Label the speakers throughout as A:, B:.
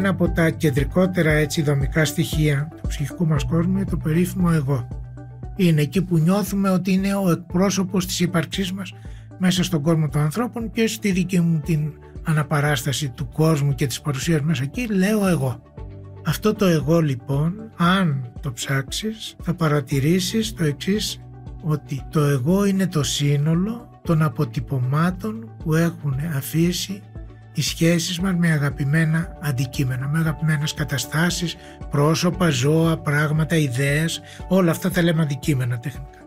A: ένα από τα κεντρικότερα έτσι δομικά στοιχεία του ψυχικού μας κόσμου είναι το περίφημο εγώ. Είναι εκεί που νιώθουμε ότι είναι ο εκπρόσωπος της ύπαρξής μας μέσα στον κόσμο των ανθρώπων και στη δική μου την αναπαράσταση του κόσμου και της παρουσίας μέσα εκεί λέω εγώ. Αυτό το εγώ λοιπόν, αν το ψάξεις, θα παρατηρήσεις το εξής, ότι το εγώ είναι το σύνολο των αποτυπωμάτων που έχουν αφήσει οι σχέσεις μας με αγαπημένα αντικείμενα, με αγαπημένες καταστάσεις, πρόσωπα, ζώα, πράγματα, ιδέες, όλα αυτά τα λέμε αντικείμενα τεχνικά.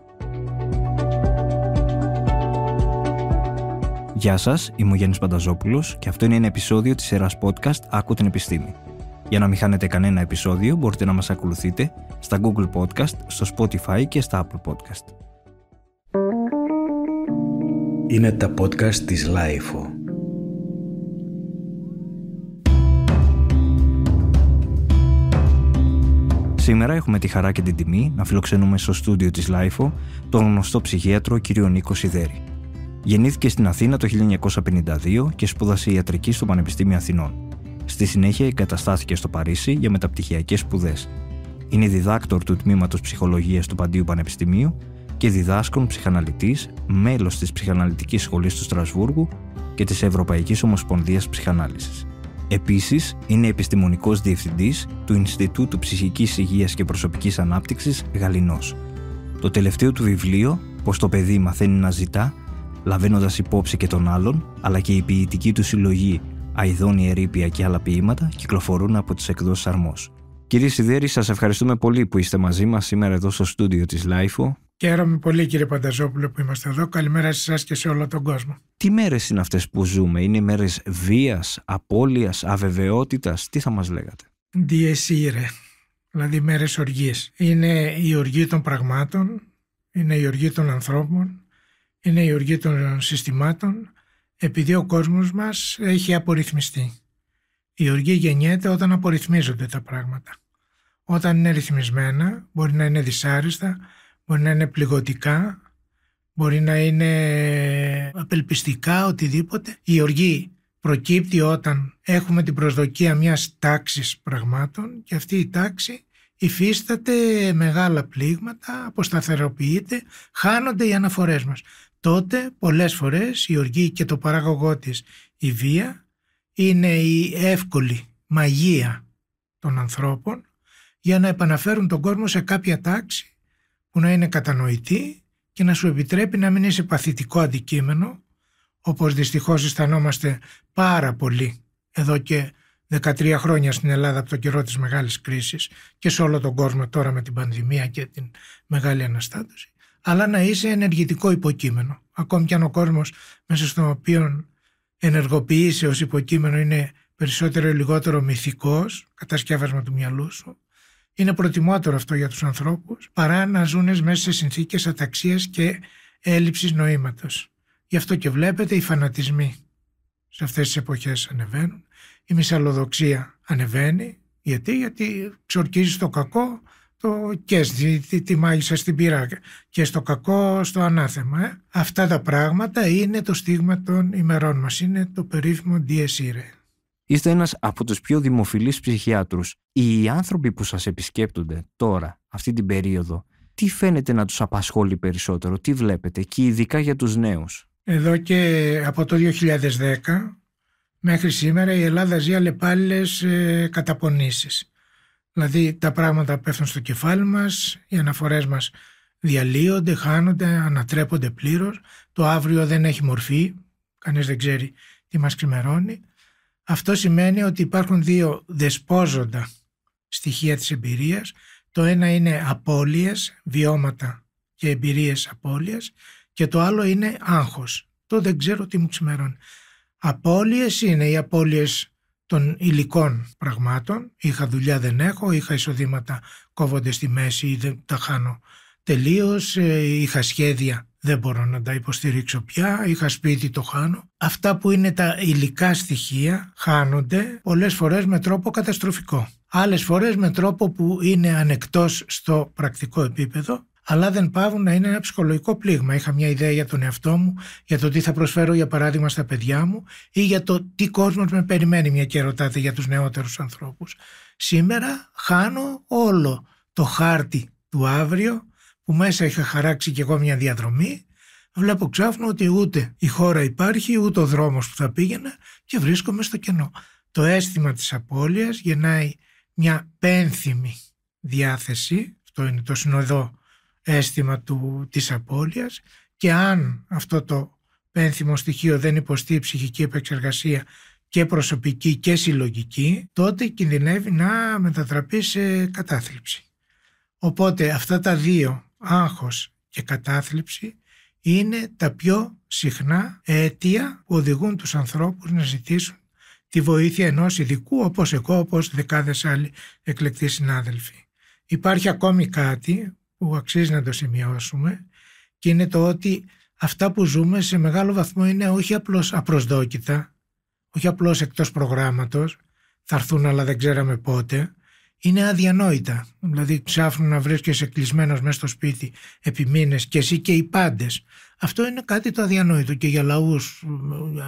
B: Γεια σας, είμαι ο Γιάννης Πανταζόπουλος και αυτό είναι ένα επεισόδιο της ΕΡΑΣ podcast «Άκου την επιστήμη». Για να μην χάνετε κανένα επεισόδιο μπορείτε να μας ακολουθείτε στα Google Podcast, στο Spotify και στα Apple Podcast. Είναι τα podcast της Lifeo. Σήμερα έχουμε τη χαρά και την τιμή να φιλοξενούμε στο στούντιο της Λάιφο τον γνωστό ψυχίατρο κ. Νίκο Σιδέρη. Γεννήθηκε στην Αθήνα το 1952 και σπούδασε ιατρική στο Πανεπιστήμιο Αθηνών. Στη συνέχεια εγκαταστάθηκε στο Παρίσι για μεταπτυχιακές σπουδές. Είναι διδάκτορ του τμήματος ψυχολογίας του Παντίου Πανεπιστημίου και διδάσκων ψυχαναλυτής, μέλος της Ψυχαναλυτικής Σχολής του Στρασβούργου και της Ευρωπαϊκής Ομοσπονδίας Ψυχανάλυσης. Επίσης, είναι επιστημονικός διευθυντής του Ινστιτούτου Ψυχικής Υγείας και Προσωπικής Ανάπτυξης Γαλινός. Το τελευταίο του βιβλίο, Πώς το παιδί μαθαίνει να ζητά, λαβαίνοντας υπόψη και τον άλλον, αλλά και η ποιητική του συλλογή Αιδόνη Ερήπια και άλλα ποίηματα, κυκλοφορούν από τις εκδόσεις Αρμός. Κύριε Σιδέρη, σας ευχαριστούμε πολύ που είστε μαζί μας σήμερα εδώ στο στούντιο της Λάιφο
A: Χαίρομαι πολύ κύριε Πανταζόπουλο που είμαστε εδώ. Καλημέρα σε εσάς και σε
B: όλο τον κόσμο. Τι μέρες είναι αυτές που ζούμε, Είναι μέρες βίας, απώλειας, αβεβαιότητας, τι θα μας λέγατε.
A: Διεσύρε, δηλαδή μέρες οργή. Είναι η οργή των πραγμάτων, είναι η οργή των ανθρώπων, είναι η οργή των συστημάτων, επειδή ο κόσμος μας έχει απορριθμιστεί. Η οργή γεννιέται όταν απορριθμίζονται τα πράγματα. Όταν είναι ρυθμισμένα, μπορεί να είναι δυσάριστα, Μπορεί να είναι πληγωτικά, μπορεί να είναι απελπιστικά, οτιδήποτε. Η οργή προκύπτει όταν έχουμε την προσδοκία μιας τάξης πραγμάτων και αυτή η τάξη υφίσταται μεγάλα πλήγματα, αποσταθεροποιείται, χάνονται οι αναφορές μας. Τότε πολλές φορές η οργή και το παράγωγό της η βία είναι η εύκολη μαγεία των ανθρώπων για να επαναφέρουν τον κόσμο σε κάποια τάξη που να είναι κατανοητή και να σου επιτρέπει να μην είσαι παθητικό αντικείμενο όπως δυστυχώς αισθανόμαστε πάρα πολύ εδώ και 13 χρόνια στην Ελλάδα από το καιρό της μεγάλης κρίσης και σε όλο τον κόσμο τώρα με την πανδημία και την μεγάλη αναστάτωση αλλά να είσαι ενεργητικό υποκείμενο ακόμη κι αν ο κόσμος μέσα στον οποίο ενεργοποιείσαι ως υποκείμενο είναι περισσότερο ή λιγότερο μυθικός κατασκεύασμα του μυαλού σου είναι προτιμότερο αυτό για τους ανθρώπους παρά να ζουν μέσα σε συνθήκες αταξίας και έλλειψης νοήματος. Γι' αυτό και βλέπετε οι φανατισμοί σε αυτές τις εποχές ανεβαίνουν. Η μυσαλλοδοξία ανεβαίνει. Γιατί, γιατί ξορκίζεις το κακό το και στη, τη, τη μάγισσα στην πυρά και στο κακό στο ανάθεμα. Ε». Αυτά τα πράγματα είναι το στίγμα των ημερών μας. Είναι το περίφημο «Dies e,
B: Είστε ένας από τους πιο δημοφιλείς ψυχιάτρους. Οι άνθρωποι που σας επισκέπτονται τώρα, αυτή την περίοδο, τι φαίνεται να τους απασχόλει περισσότερο, τι βλέπετε και ειδικά για τους νέους.
A: Εδώ και από το 2010 μέχρι σήμερα η Ελλάδα ζει αλλεπάλληλες ε, καταπονήσεις. Δηλαδή τα πράγματα πέφτουν στο κεφάλι μας, οι αναφορές μας διαλύονται, χάνονται, ανατρέπονται πλήρως, το αύριο δεν έχει μορφή, κανείς δεν ξέρει τι μας ξημερώνει αυτό σημαίνει ότι υπάρχουν δύο δεσπόζοντα στοιχεία της εμπειρίας. Το ένα είναι απώλειες, βιώματα και εμπειρίες απώλειες και το άλλο είναι άγχος. Το δεν ξέρω τι μου ξημερώνει. Απώλειες είναι οι απώλειες των υλικών πραγμάτων. Είχα δουλειά δεν έχω, είχα εισοδήματα κόβονται στη μέση ή δεν τα χάνω τελείως, ε, είχα σχέδια δεν μπορώ να τα υποστηρίξω πια, είχα σπίτι, το χάνω. Αυτά που είναι τα υλικά στοιχεία χάνονται πολλές φορές με τρόπο καταστροφικό. Άλλες φορές με τρόπο που είναι ανεκτός στο πρακτικό επίπεδο, αλλά δεν πάβουν να είναι ένα ψυχολογικό πλήγμα. Είχα μια ιδέα για τον εαυτό μου, για το τι θα προσφέρω για παράδειγμα στα παιδιά μου ή για το τι κόσμος με περιμένει, μια και ρωτάτε για τους νεότερους ανθρώπους. Σήμερα χάνω όλο το χάρτη του αύριο που μέσα είχα χαράξει κι εγώ μια διαδρομή, βλέπω ξάφνου ότι ούτε η χώρα υπάρχει, ούτε ο δρόμος που θα πήγαινα και βρίσκομαι στο κενό. Το αίσθημα της απώλειας γεννάει μια πένθυμη διάθεση, αυτό είναι το συνοδό αίσθημα του, της απώλειας και αν αυτό το πένθυμο στοιχείο δεν υποστεί ψυχική επεξεργασία και προσωπική και συλλογική, τότε κινδυνεύει να μετατραπεί σε κατάθλιψη. Οπότε αυτά τα δύο άγχος και κατάθλιψη είναι τα πιο συχνά αίτια που οδηγούν τους ανθρώπους να ζητήσουν τη βοήθεια ενός ειδικού όπως εγώ, όπως δεκάδες άλλοι εκλεκτοί συνάδελφοι. Υπάρχει ακόμη κάτι που αξίζει να το σημειώσουμε και είναι το ότι αυτά που ζούμε σε μεγάλο βαθμό είναι όχι απλώς απροσδόκητα, όχι απλώς εκτός προγράμματος, θα έρθουν αλλά δεν ξέραμε πότε, είναι αδιανόητα. Δηλαδή ξάφνου να βρίσκεσαι κλεισμένος μέσα στο σπίτι επί μήνες και εσύ και οι πάντες. Αυτό είναι κάτι το αδιανόητο και για λαούς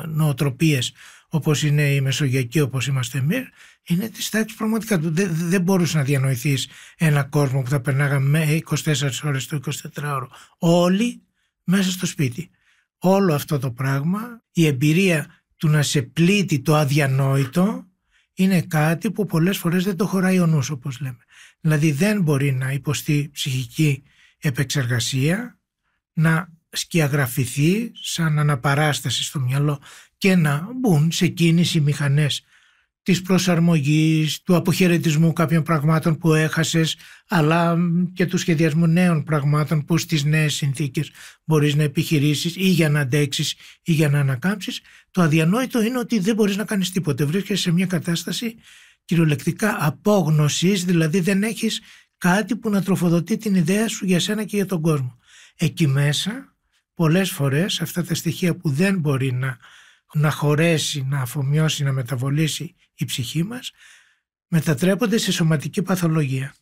A: νοοτροπίες όπως είναι η Μεσογειακή, όπως είμαστε εμείς, είναι της τάξης πραγματικά του. Δεν, δεν μπορούσε να διανοηθείς ένα κόσμο που θα περνάγαμε 24 ώρες το 24ωρο. Όλοι μέσα στο σπίτι. Όλο αυτό το πράγμα, η εμπειρία του να σε πλήττει το αδιανόητο, είναι κάτι που πολλές φορές δεν το χωράει ο νους όπως λέμε. Δηλαδή δεν μπορεί να υποστεί ψυχική επεξεργασία, να σκιαγραφηθεί σαν αναπαράσταση στο μυαλό και να μπουν σε κίνηση μηχανές της προσαρμογής, του αποχαιρετισμού κάποιων πραγμάτων που έχασες, αλλά και του σχεδιασμού νέων πραγμάτων που στις νέες συνθήκες μπορείς να επιχειρήσεις ή για να αντέξεις ή για να ανακάμψεις. Το αδιανόητο είναι ότι δεν μπορείς να κάνεις τίποτε. Βρίσκεσαι σε μια κατάσταση κυριολεκτικά απόγνωσης, δηλαδή δεν έχεις κάτι που να τροφοδοτεί την ιδέα σου για σένα και για τον κόσμο. Εκεί μέσα πολλές φορές αυτά τα στοιχεία που δεν μπορεί να, να χωρέσει, να αφομοιώσει, να μεταβολήσει η ψυχή μας μετατρέπονται σε σωματική παθολογία.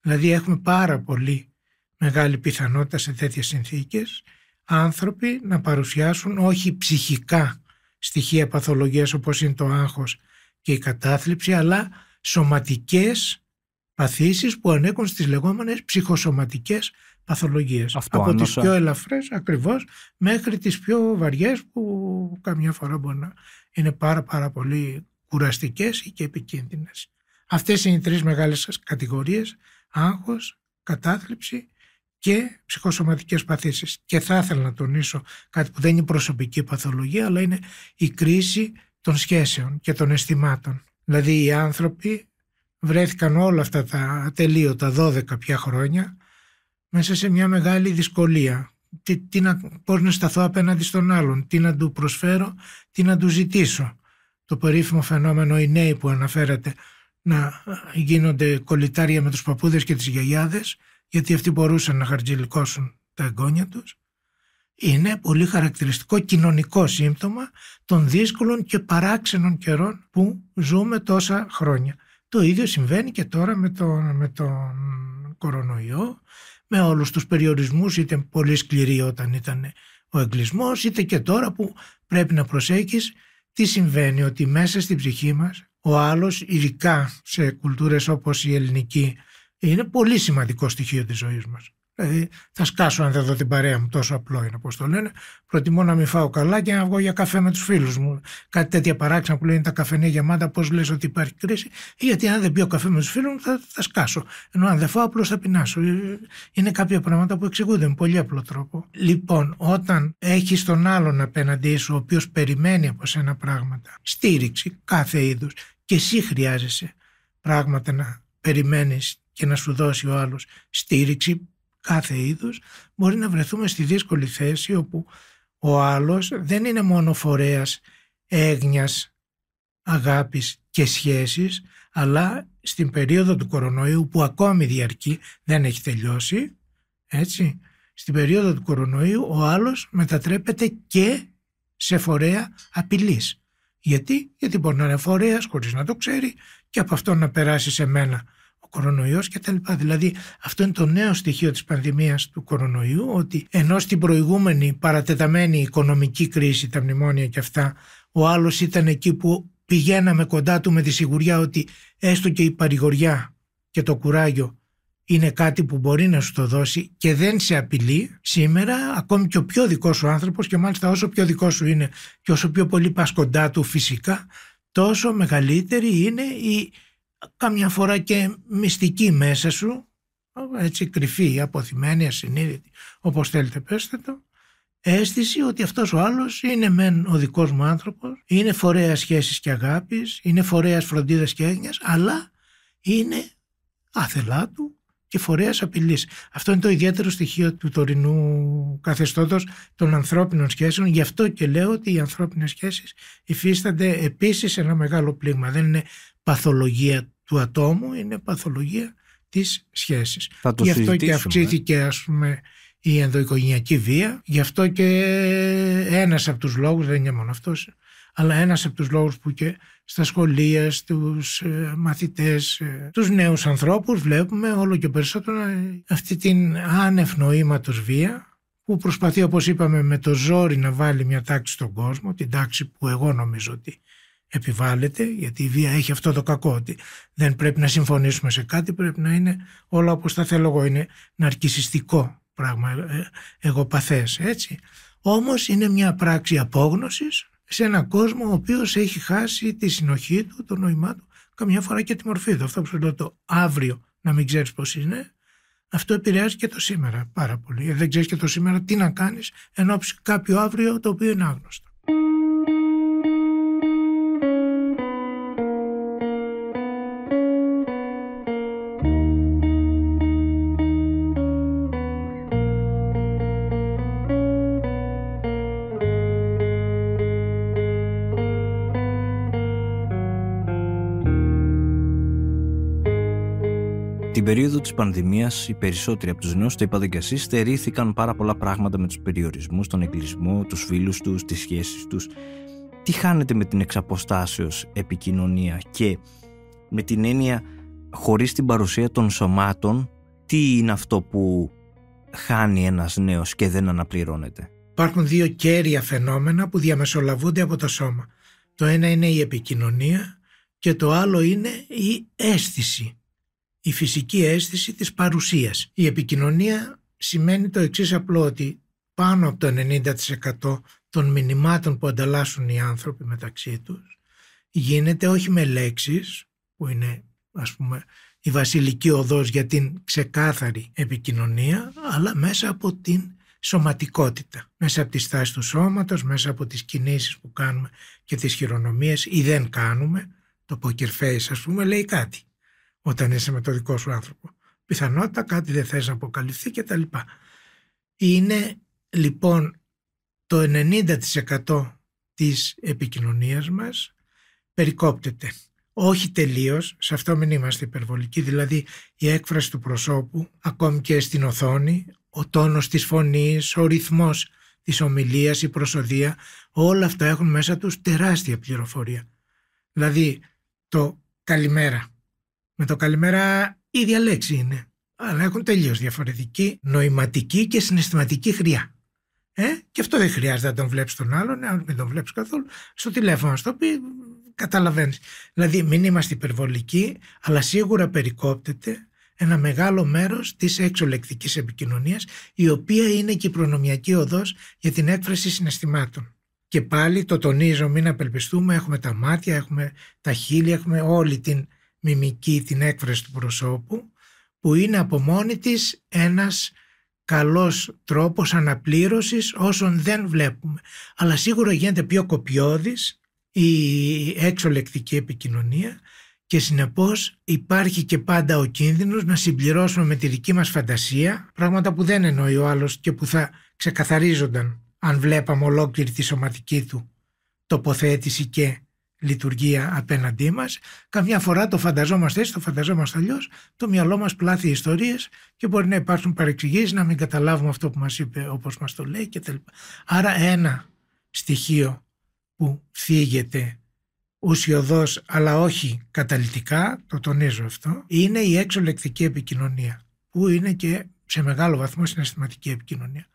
A: Δηλαδή έχουμε πάρα πολύ μεγάλη πιθανότητα σε τέτοιες συνθήκες άνθρωποι να παρουσιάσουν όχι ψυχικά στοιχεία παθολογίας όπως είναι το άγχος και η κατάθλιψη αλλά σωματικές παθήσεις που ανέκουν στις λεγόμενες ψυχοσωματικές παθολογίες. από άνοσα. τις πιο ελαφρές ακριβώς μέχρι τις πιο βαριές που καμιά φορά μπορεί να είναι πάρα πάρα πολύ κουραστικές και επικίνδυνες. Αυτές είναι οι τρεις μεγάλες κατηγορίες, άγχος, κατάθλιψη και ψυχοσωματικές παθήσεις. Και θα ήθελα να τονίσω κάτι που δεν είναι προσωπική παθολογία, αλλά είναι η κρίση των σχέσεων και των αισθημάτων. Δηλαδή οι άνθρωποι βρέθηκαν όλα αυτά τα ατελείωτα 12 πια χρόνια μέσα σε μια μεγάλη δυσκολία. Τι, να σταθώ απέναντι στον άλλον, τι να του προσφέρω, τι να του ζητήσω το περίφημο φαινόμενο οι νέοι που αναφέρατε να γίνονται κολλητάρια με τους παππούδες και τις γιαγιάδες γιατί αυτοί μπορούσαν να χαρτζηλικώσουν τα εγγόνια τους είναι πολύ χαρακτηριστικό κοινωνικό σύμπτωμα των δύσκολων και παράξενων καιρών που ζούμε τόσα χρόνια. Το ίδιο συμβαίνει και τώρα με τον, με τον κορονοϊό, με όλους τους περιορισμούς, είτε πολύ σκληροί όταν ήταν ο εγκλισμός, είτε και τώρα που πρέπει να προσέχεις τι συμβαίνει ότι μέσα στην ψυχή μας ο άλλος, ειδικά σε κουλτούρες όπως η ελληνική, είναι πολύ σημαντικό στοιχείο της ζωής μας. Δηλαδή θα σκάσω αν δεν δω την παρέα μου, τόσο απλό είναι όπως το λένε. Προτιμώ να μην φάω καλά και να βγω για καφέ με τους φίλους μου. Κάτι τέτοια παράξενα που λένε τα καφενεία γεμάτα, πώς λες ότι υπάρχει κρίση. Γιατί αν δεν πιω καφέ με τους φίλους μου θα, θα σκάσω. Ενώ αν δεν φάω, απλώς θα πεινάσω. Ε, είναι κάποια πράγματα που εξηγούνται με πολύ απλό τρόπο. Λοιπόν, όταν έχεις τον άλλον απέναντί σου, ο οποίος περιμένει από σένα πράγματα, στήριξη κάθε είδους, και εσύ χρειάζεσαι πράγματα να περιμένεις και να σου δώσει ο άλλος στήριξη κάθε είδους, μπορεί να βρεθούμε στη δύσκολη θέση όπου ο άλλος δεν είναι μόνο φορέας έγνοιας, αγάπης και σχέσεις, αλλά στην περίοδο του κορονοϊού που ακόμη διαρκεί, δεν έχει τελειώσει, έτσι, στην περίοδο του κορονοϊού ο άλλος μετατρέπεται και σε φορέα απειλής. Γιατί, γιατί μπορεί να είναι φορέας χωρίς να το ξέρει και από αυτό να περάσει σε μένα κορονοϊός κτλ. Δηλαδή αυτό είναι το νέο στοιχείο της πανδημίας του κορονοϊού ότι ενώ στην προηγούμενη παρατεταμένη οικονομική κρίση, τα μνημόνια και αυτά, ο άλλος ήταν εκεί που πηγαίναμε κοντά του με τη σιγουριά ότι έστω και η παρηγοριά και το κουράγιο είναι κάτι που μπορεί να σου το δώσει και δεν σε απειλεί σήμερα ακόμη και ο πιο δικός σου άνθρωπος και μάλιστα όσο πιο δικός σου είναι και όσο πιο πολύ πας κοντά του φυσικά τόσο μεγαλύτερη είναι η καμιά φορά και μυστική μέσα σου, έτσι κρυφή, αποθυμένη, ασυνείδητη, όπως θέλετε πέστε το, αίσθηση ότι αυτός ο άλλος είναι μεν ο δικός μου άνθρωπος, είναι φορέας σχέσης και αγάπης, είναι φορέας φροντίδας και έγνοιας, αλλά είναι άθελά του και φορέας απειλής. Αυτό είναι το ιδιαίτερο στοιχείο του τωρινού καθεστώτος των ανθρώπινων σχέσεων. Γι' αυτό και λέω ότι οι ανθρώπινες σχέσεις υφίστανται επίσης ένα μεγάλο πλήγμα. Δεν είναι παθολογία του ατόμου είναι παθολογία της σχέσης. γι' αυτό και αυξήθηκε ας πούμε η ενδοοικογενειακή βία, γι' αυτό και ένας από τους λόγους, δεν είναι μόνο αυτός, αλλά ένας από τους λόγους που και στα σχολεία, στους ε, μαθητές, ε, τους νέους ανθρώπους βλέπουμε όλο και περισσότερο ε, αυτή την άνευ νοήματος βία που προσπαθεί όπως είπαμε με το ζόρι να βάλει μια τάξη στον κόσμο, την τάξη που εγώ νομίζω ότι επιβάλλεται, γιατί η βία έχει αυτό το κακό ότι δεν πρέπει να συμφωνήσουμε σε κάτι, πρέπει να είναι όλα όπως τα θέλω εγώ, είναι ναρκισιστικό πράγμα, ε, εγωπαθές, έτσι. Όμως είναι μια πράξη απόγνωσης σε έναν κόσμο ο οποίος έχει χάσει τη συνοχή του, το νόημά του, καμιά φορά και τη μορφή του. Αυτό που σου λέω το αύριο να μην ξέρεις πώς είναι, αυτό επηρεάζει και το σήμερα πάρα πολύ. Ε, δεν ξέρεις και το σήμερα τι να κάνεις ενώ κάποιο αύριο το οποίο είναι άγνωστο.
B: Στην περίοδο της πανδημίας, οι περισσότεροι από τους νέους, το είπατε κι εσείς, στερήθηκαν πάρα πολλά πράγματα με τους περιορισμούς, τον εγκλισμό, τους φίλους τους, τις σχέσεις τους. Τι χάνεται με την εξαποστάσεως επικοινωνία και με την έννοια χωρίς την παρουσία των σωμάτων, τι είναι αυτό που χάνει ένας νέος και δεν αναπληρώνεται.
A: Υπάρχουν δύο κέρια φαινόμενα που διαμεσολαβούνται από το σώμα. Το ένα είναι η επικοινωνία και το άλλο είναι η αίσθηση η φυσική αίσθηση της παρουσίας. Η επικοινωνία σημαίνει το εξής απλό ότι πάνω από το 90% των μηνυμάτων που ανταλλάσσουν οι άνθρωποι μεταξύ τους γίνεται όχι με λέξεις που είναι ας πούμε η βασιλική οδός για την ξεκάθαρη επικοινωνία αλλά μέσα από την σωματικότητα. Μέσα από τη στάση του σώματος, μέσα από τις κινήσεις που κάνουμε και τις χειρονομίες ή δεν κάνουμε, το poker face ας πούμε λέει κάτι όταν είσαι με το δικό σου άνθρωπο. Πιθανότητα κάτι δεν θες να αποκαλυφθεί λοιπά Είναι λοιπόν το 90% της επικοινωνίας μας περικόπτεται. Όχι τελείως, σε αυτό μην είμαστε υπερβολικοί, δηλαδή η έκφραση του προσώπου, ακόμη και στην οθόνη, ο τόνος της φωνής, ο ρυθμός της ομιλίας, η προσωπία, όλα αυτά έχουν μέσα τους τεράστια πληροφορία. Δηλαδή το καλημέρα, με το καλημέρα ίδια λέξη είναι, αλλά έχουν τελείως διαφορετική νοηματική και συναισθηματική χρειά. Ε? Και αυτό δεν χρειάζεται να τον βλέπεις τον άλλον, αν δεν τον βλέπεις καθόλου, στο τηλέφωνο, στο οποίο καταλαβαίνεις. Δηλαδή μην είμαστε υπερβολικοί, αλλά σίγουρα περικόπτεται ένα μεγάλο μέρος της εξολεκτικής επικοινωνίας, η οποία είναι και η προνομιακή οδός για την έκφραση συναισθημάτων. Και πάλι το τονίζω, μην απελπιστούμε, έχουμε τα μάτια, έχουμε τα χείλη, έχουμε όλη την μιμική την έκφραση του προσώπου που είναι από μόνη της ένας καλός τρόπος αναπλήρωσης όσων δεν βλέπουμε. Αλλά σίγουρα γίνεται πιο κοπιώδης η έξολεκτική επικοινωνία και συνεπώς υπάρχει και πάντα ο κίνδυνος να συμπληρώσουμε με τη δική μας φαντασία πράγματα που δεν εννοεί ο άλλος και που θα ξεκαθαρίζονταν αν βλέπαμε ολόκληρη τη σωματική του τοποθέτηση και λειτουργία απέναντί μας. Καμιά φορά το φανταζόμαστε έτσι, το φανταζόμαστε αλλιώς, το μυαλό μας πλάθει ιστορίες και μπορεί να υπάρξουν παρεξηγήσεις, να μην καταλάβουμε αυτό που μας είπε όπως μας το λέει κτλ. Άρα ένα στοιχείο που φύγεται ουσιοδός, αλλά όχι καταλητικά, το τονίζω αυτό, είναι η εξολεκτική επικοινωνία που είναι και σε μεγάλο βαθμό συναισθηματική επικοινωνία.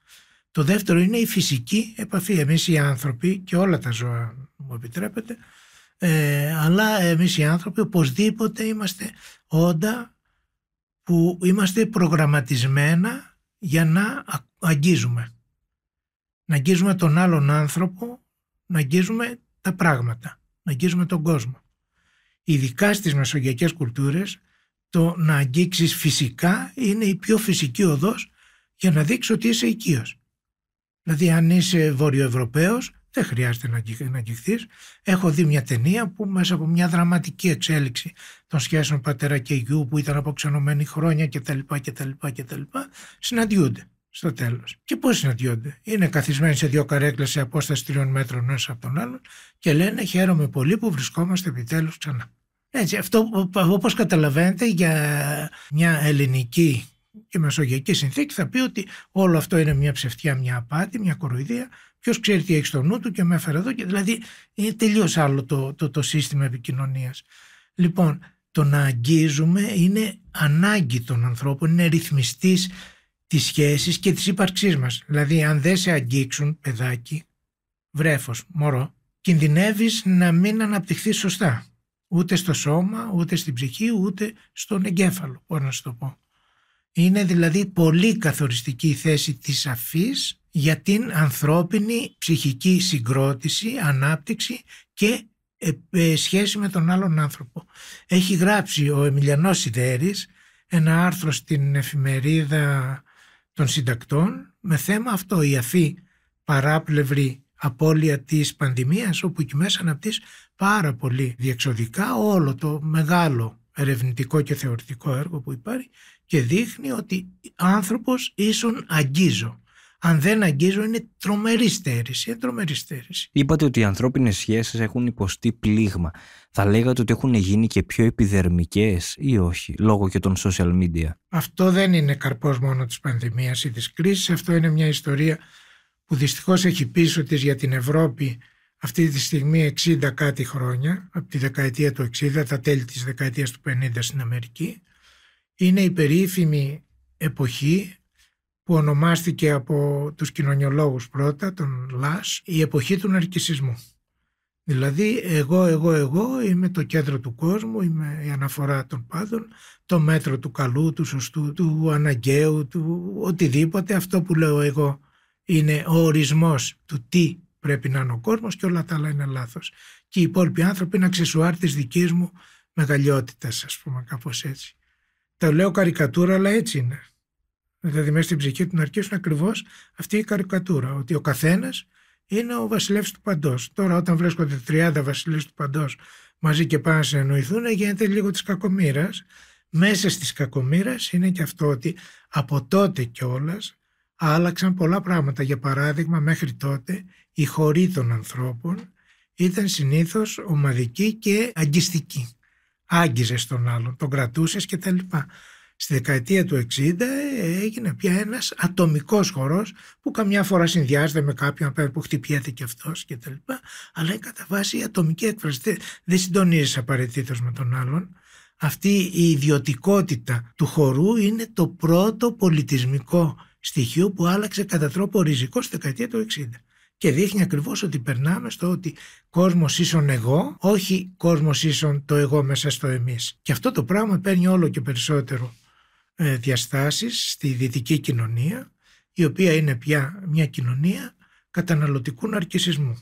A: Το δεύτερο είναι η φυσική επαφή. Εμείς οι άνθρωποι και όλα τα ζώα, μου επιτρέπετε, ε, αλλά εμείς οι άνθρωποι οπωσδήποτε είμαστε όντα που είμαστε προγραμματισμένα για να αγγίζουμε. Να αγγίζουμε τον άλλον άνθρωπο, να αγγίζουμε τα πράγματα, να αγγίζουμε τον κόσμο. Ειδικά στις μεσογειακές κουλτούρες το να αγγίξεις φυσικά είναι η πιο φυσική οδός για να δείξεις ότι είσαι οικείος. Δηλαδή αν είσαι βορειοευρωπαίος δεν χρειάζεται να αγγιχθείς. Έχω δει μια ταινία που μέσα από μια δραματική εξέλιξη των σχέσεων πατέρα και γιου που ήταν αποξενωμένοι χρόνια κτλ. κτλ, κτλ συναντιούνται στο τέλος. Και πώς συναντιούνται. Είναι καθισμένοι σε δύο καρέκλες σε απόσταση τριών μέτρων ένας από τον άλλον και λένε χαίρομαι πολύ που βρισκόμαστε επιτέλους. ξανά. Έτσι, αυτό όπως καταλαβαίνετε για μια ελληνική και μεσογειακή συνθήκη θα πει ότι όλο αυτό είναι μια ψευτιά, μια απάτη, μια κοροϊδία Ποιος ξέρει τι έχει στο νου του και με έφερε εδώ. Και, δηλαδή είναι τελείως άλλο το, το, το σύστημα επικοινωνίας. Λοιπόν, το να αγγίζουμε είναι ανάγκη των ανθρώπων, είναι ρυθμιστής της σχέσης και της ύπαρξής μας. Δηλαδή, αν δεν σε αγγίξουν, παιδάκι, βρέφος, μωρό, κινδυνεύεις να μην αναπτυχθείς σωστά. Ούτε στο σώμα, ούτε στην ψυχή, ούτε στον εγκέφαλο, μπορώ να σου το πω. Είναι δηλαδή πολύ καθοριστική η θέση της αφής για την ανθρώπινη ψυχική συγκρότηση, ανάπτυξη και ε, ε, σχέση με τον άλλον άνθρωπο. Έχει γράψει ο Εμιλιανός Σιδέρης ένα άρθρο στην εφημερίδα των συντακτών με θέμα αυτό η αφή παράπλευρη απώλεια της πανδημίας όπου εκεί μέσα αναπτύσσει πάρα πολύ διεξοδικά όλο το μεγάλο ερευνητικό και θεωρητικό έργο που υπάρχει και δείχνει ότι άνθρωπος ίσον αγγίζω αν δεν αγγίζω είναι τρομερή στέρηση, τρομερή στέρηση.
B: Είπατε ότι οι ανθρώπινες σχέσεις έχουν υποστεί πλήγμα. Θα λέγατε ότι έχουν γίνει και πιο επιδερμικές ή όχι, λόγω και των social media.
A: Αυτό δεν είναι καρπός μόνο της πανδημίας ή της κρίσης. Αυτό είναι μια ιστορία που δυστυχώς έχει πίσω της για την Ευρώπη αυτή τη στιγμή 60 κάτι χρόνια, από τη δεκαετία του 60, τα τέλη της δεκαετίας του 50 στην Αμερική. Είναι η περίφημη εποχή που ονομάστηκε από τους κοινωνιολόγους πρώτα, τον Λάς, η εποχή του ναρκισισμού. Δηλαδή, εγώ, εγώ, εγώ είμαι το κέντρο του κόσμου, είμαι η αναφορά των πάντων, το μέτρο του καλού, του σωστού, του αναγκαίου, του οτιδήποτε. Αυτό που λέω εγώ είναι ο ορισμός του τι πρέπει να είναι ο κόσμος και όλα τα άλλα είναι λάθος. Και οι υπόλοιποι άνθρωποι είναι αξεσουάρ της δικής μου μεγαλειότητας, ας πούμε, κάπως έτσι. Το λέω καρικατούρα, αλλά έτσι είναι δηλαδή μέσα στην ψυχή του να αρχίσουν ακριβώς αυτή η καρικατούρα, ότι ο καθένας είναι ο βασιλεύς του παντός. Τώρα όταν βρίσκονται 30 βασιλείς του παντός, μαζί και πάνε να συνεννοηθούν γίνεται λίγο της κακομύρας Μέσα στις κακομύρας είναι και αυτό ότι από τότε κιόλας άλλαξαν πολλά πράγματα. Για παράδειγμα μέχρι τότε η χωρή των ανθρώπων ήταν συνήθως ομαδική και αγκιστική. Άγγιζες τον άλλον, τον κρατούσες κτλ. Στη δεκαετία του 60 ε, έγινε πια ένας ατομικός χορός που καμιά φορά συνδυάζεται με κάποιον που χτυπιέται και αυτός και τα λοιπά, αλλά είναι κατά βάση η ατομική έκφραση. Δεν συντονίζεις απαραίτητος με τον άλλον. Αυτή η ιδιωτικότητα του χορού είναι το πρώτο πολιτισμικό στοιχείο που άλλαξε κατά τρόπο ριζικό στη δεκαετία του 60 και δείχνει ακριβώς ότι περνάμε στο ότι κόσμος ίσον εγώ, όχι κόσμος ίσον το εγώ μέσα στο εμείς. Και αυτό το πράγμα παίρνει όλο και περισσότερο ε, διαστάσεις στη δυτική κοινωνία, η οποία είναι πια μια κοινωνία καταναλωτικού ναρκισισμού.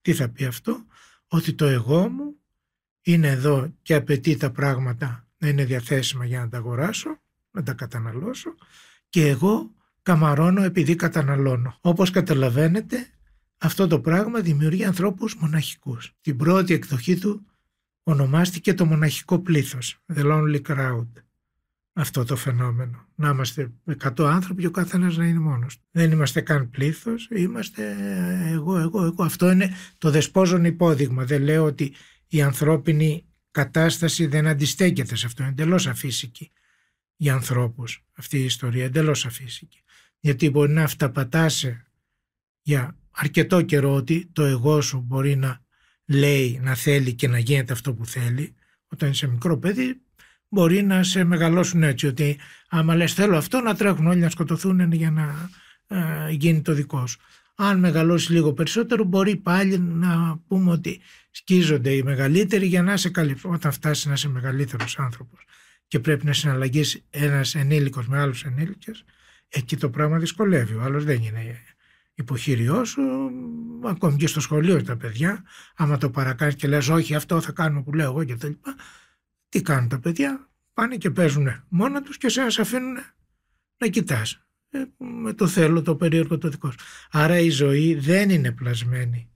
A: Τι θα πει αυτό, ότι το εγώ μου είναι εδώ και απαιτεί τα πράγματα να είναι διαθέσιμα για να τα αγοράσω, να τα καταναλώσω και εγώ καμαρώνω επειδή καταναλώνω. Όπως καταλαβαίνετε, αυτό το πράγμα δημιουργεί ανθρώπους μοναχικούς. Την πρώτη εκδοχή του ονομάστηκε το μοναχικό πλήθος, the lonely crowd αυτό το φαινόμενο. Να είμαστε 100 άνθρωποι και ο καθένας να είναι μόνος. Δεν είμαστε καν πλήθος, είμαστε ε, εγώ, εγώ, εγώ. Αυτό είναι το δεσπόζον υπόδειγμα. Δεν λέω ότι η ανθρώπινη κατάσταση δεν αντιστέκεται σε αυτό. Είναι εντελώς αφύσικη για ανθρώπους αυτή η ιστορία. Εντελώς αφύσικη. Γιατί μπορεί να αυταπατάσαι για αρκετό καιρό ότι το εγώ σου μπορεί να λέει, να θέλει και να γίνεται αυτό που θέλει. Όταν είσαι μικρό παιδί, μπορεί να σε μεγαλώσουν έτσι ότι άμα λες θέλω αυτό να τρέχουν όλοι να σκοτωθούν για να ε, γίνει το δικό σου. Αν μεγαλώσεις λίγο περισσότερο μπορεί πάλι να πούμε ότι σκίζονται οι μεγαλύτεροι για να σε καλυφθώ όταν φτάσεις να είσαι μεγαλύτερος άνθρωπος και πρέπει να συναλλαγείς ένας ενήλικος με άλλους ενήλικες εκεί το πράγμα δυσκολεύει. Ο άλλος δεν είναι υποχείριός σου, ακόμη και στο σχολείο τα παιδιά, άμα το παρακάνεις και λες όχι αυτό θα κάνω που λέω εγώ και τι κάνουν τα παιδιά, πάνε και παίζουν μόνα τους και σε αφήνουν να κοιτάς. Ε, με το θέλω, το περίεργο, το δικό σου. Άρα η ζωή δεν είναι πλασμένη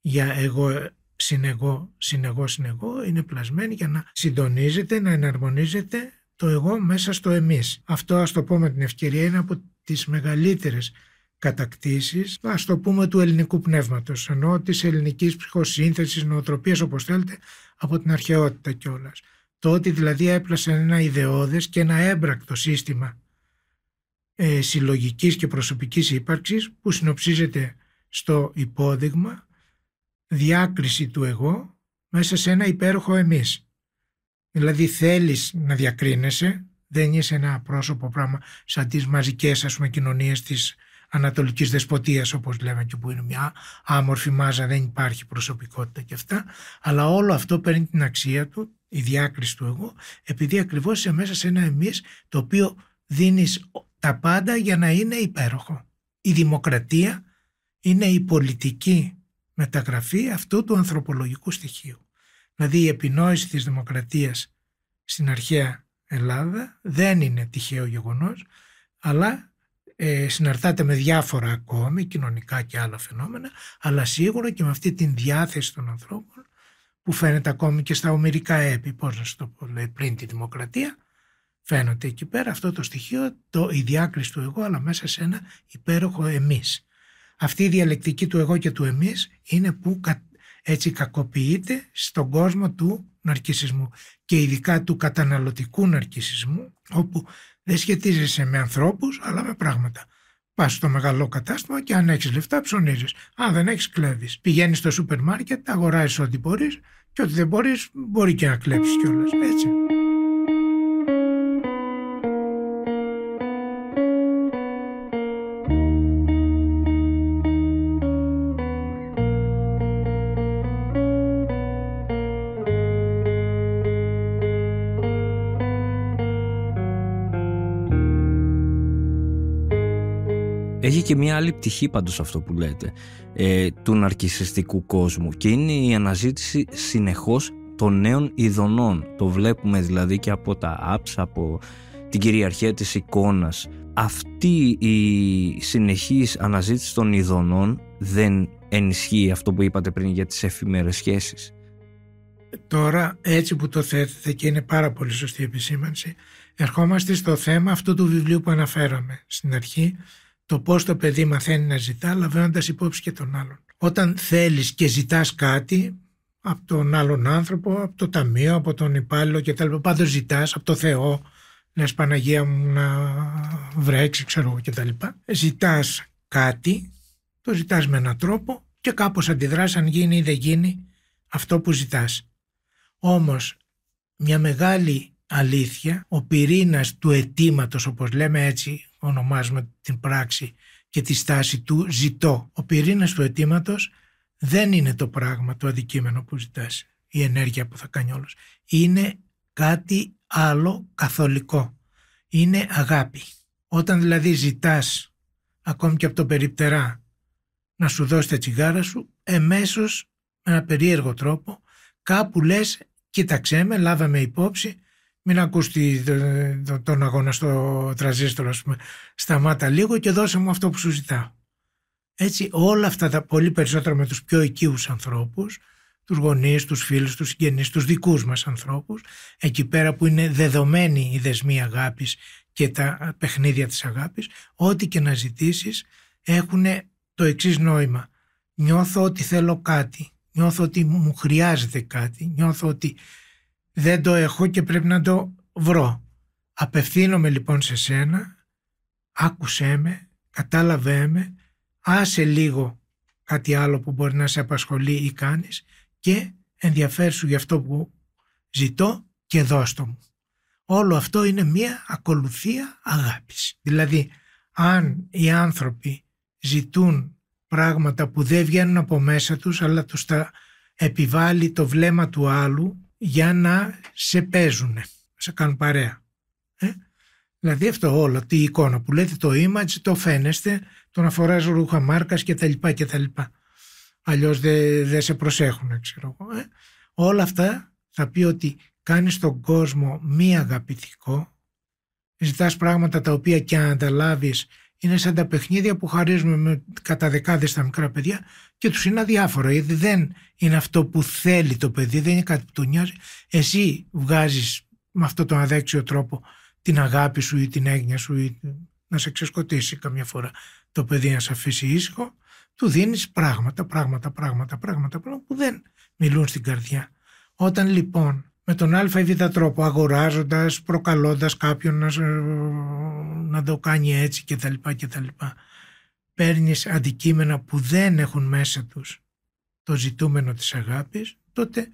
A: για εγώ, συνεγώ, συνεγώ, συνεγώ. Είναι πλασμένη για να συντονίζεται, να εναρμονίζεται το εγώ μέσα στο εμείς. Αυτό ας το πω με την ευκαιρία είναι από τις μεγαλύτερες κατακτήσεις, ας το πούμε του ελληνικού πνεύματος, ενώ της ελληνικής ψυχοσύνθεσης, νοοτροπίας όπως θέλετε, από την αρχαιότητα κιόλας. Το ότι δηλαδή έπλασαν ένα ιδεώδες και ένα έμπρακτο σύστημα ε, συλλογικής και προσωπικής ύπαρξης που συνοψίζεται στο υπόδειγμα διάκριση του εγώ μέσα σε ένα υπέροχο εμείς. Δηλαδή θέλεις να διακρίνεσαι, δεν είσαι ένα πρόσωπο πράγμα σαν τις μαζικές ας πούμε κοινωνίες της ανατολικής δεσποτείας όπως λέμε και που είναι μια άμορφη μάζα, δεν υπάρχει προσωπικότητα και αυτά, αλλά όλο αυτό παίρνει την αξία του η διάκριση του εγώ, επειδή ακριβώς είσαι μέσα σε ένα εμείς το οποίο δίνεις τα πάντα για να είναι υπέροχο. Η δημοκρατία είναι η πολιτική μεταγραφή αυτού του ανθρωπολογικού στοιχείου. Δηλαδή η επινόηση της δημοκρατίας στην αρχαία Ελλάδα δεν είναι τυχαίο γεγονός, αλλά ε, συναρτάται με διάφορα ακόμη κοινωνικά και άλλα φαινόμενα, αλλά σίγουρα και με αυτή την διάθεση των ανθρώπων που φαίνεται ακόμη και στα ομυρικά έπι, πώς να το πω, λέει, πριν τη δημοκρατία, φαίνεται εκεί πέρα αυτό το στοιχείο, η διάκριση του εγώ, αλλά μέσα σε ένα υπέροχο εμείς. Αυτή η διαλεκτική του εγώ και του εμείς είναι που έτσι κακοποιείται στον κόσμο του ναρκισισμού και ειδικά του καταναλωτικού ναρκισισμού, όπου δεν σχετίζεσαι με ανθρώπους, αλλά με πράγματα. Πας στο μεγάλο κατάστημα και αν έχεις λεφτά ψωνίζεις. Αν δεν έχεις, κλέβεις. Πηγαίνεις στο σούπερ μάρκετ, αγοράζεις ό,τι μπορείς, και ότι δεν μπορείς μπορεί και να κλέψεις κιόλας έτσι.
B: και μια άλλη πτυχή πάντως αυτό που λέτε ε, του ναρκισιστικού κόσμου και είναι η αναζήτηση συνεχώς των νέων ειδονών. Το βλέπουμε δηλαδή και από τα apps, από την κυριαρχία της εικόνας. Αυτή η συνεχής αναζήτηση των ειδονών δεν ενισχύει αυτό που είπατε πριν για τις εφημερές σχέσεις.
A: Τώρα έτσι που το θέτετε και είναι πάρα πολύ σωστή επισήμανση ερχόμαστε στο θέμα αυτού του βιβλίου που αναφέραμε στην αρχή το πώς το παιδί μαθαίνει να ζητά λαμβάνοντας υπόψη και τον άλλον. Όταν θέλεις και ζητάς κάτι από τον άλλον άνθρωπο, από το ταμείο, από τον υπάλληλο και τα ζητά ζητάς από το Θεό, λες Παναγία μου να βρέξει ξέρω εγώ κτλ. Ζητάς κάτι, το ζητάς με έναν τρόπο και κάπως αντιδράς αν γίνει ή δεν γίνει αυτό που ζητάς. Όμως, μια μεγάλη αλήθεια, ο πυρήνας του αιτήματος, όπως λέμε έτσι ονομάζουμε την πράξη και τη στάση του ζητώ. Ο πυρήνας του αιτήματος δεν είναι το πράγμα, το αντικείμενο που ζητάς, η ενέργεια που θα κάνει όλος. Είναι κάτι άλλο καθολικό. Είναι αγάπη. Όταν δηλαδή ζητάς ακόμη και από τον περιπτερά να σου δώσει τα τσιγάρα σου, εμέσως με ένα περίεργο τρόπο κάπου λες κοίταξέ με, λάβαμε υπόψη, μην το, τον αγώνα στο τραζίστρο, ας πούμε. Σταμάτα λίγο και δώσε μου αυτό που σου ζητά Έτσι όλα αυτά τα πολύ περισσότερα με τους πιο οικείους ανθρώπους, τους γονείς, τους φίλους, τους συγγενείς, τους δικούς μας ανθρώπους, εκεί πέρα που είναι δεδομένη οι δεσμοί αγάπης και τα παιχνίδια της αγάπης, ό,τι και να ζητήσεις έχουν το εξής νόημα. Νιώθω ότι θέλω κάτι, νιώθω ότι μου χρειάζεται κάτι, νιώθω ότι δεν το έχω και πρέπει να το βρω. Απευθύνομαι λοιπόν σε σένα, άκουσέ με, κατάλαβέ με, άσε λίγο κάτι άλλο που μπορεί να σε απασχολεί ή κάνεις και ενδιαφέρσου για αυτό που ζητώ και δώστο μου. Όλο αυτό είναι μία ακολουθία αγάπης. Δηλαδή, αν οι άνθρωποι ζητούν πράγματα που δεν βγαίνουν από μέσα τους αλλά τους τα επιβάλλει το βλέμμα του άλλου για να σε παίζουν, σε κάνουν παρέα. Ε? Δηλαδή αυτό όλο, τι εικόνα που λέτε, το image, το φαίνεστε, το να φοράς ρούχα μάρκας κτλ. λοιπά. Αλλιώς δεν δε σε προσέχουν, ξέρω εγώ. Ε? Όλα αυτά θα πει ότι κάνεις τον κόσμο μη αγαπητικό, ζητάς πράγματα τα οποία και αν ανταλάβεις είναι σαν τα παιχνίδια που χαρίζουμε με, κατά δεκάδες στα μικρά παιδιά και τους είναι αδιάφορα γιατί δεν είναι αυτό που θέλει το παιδί, δεν είναι κάτι που του νοιάζει. Εσύ βγάζεις με αυτόν τον αδέξιο τρόπο την αγάπη σου ή την έγνοια σου ή να σε ξεσκοτήσει καμιά φορά το παιδί να σε αφήσει ήσυχο, του δίνεις πράγματα, πράγματα, πράγματα, πράγματα, πράγματα που δεν μιλούν στην καρδιά. Όταν λοιπόν με τον α ή β τρόπο, αγοράζοντας, προκαλώντας κάποιον να, να το κάνει έτσι κτλ. λοιπά, Παίρνεις αντικείμενα που δεν έχουν μέσα τους το ζητούμενο της αγάπης, τότε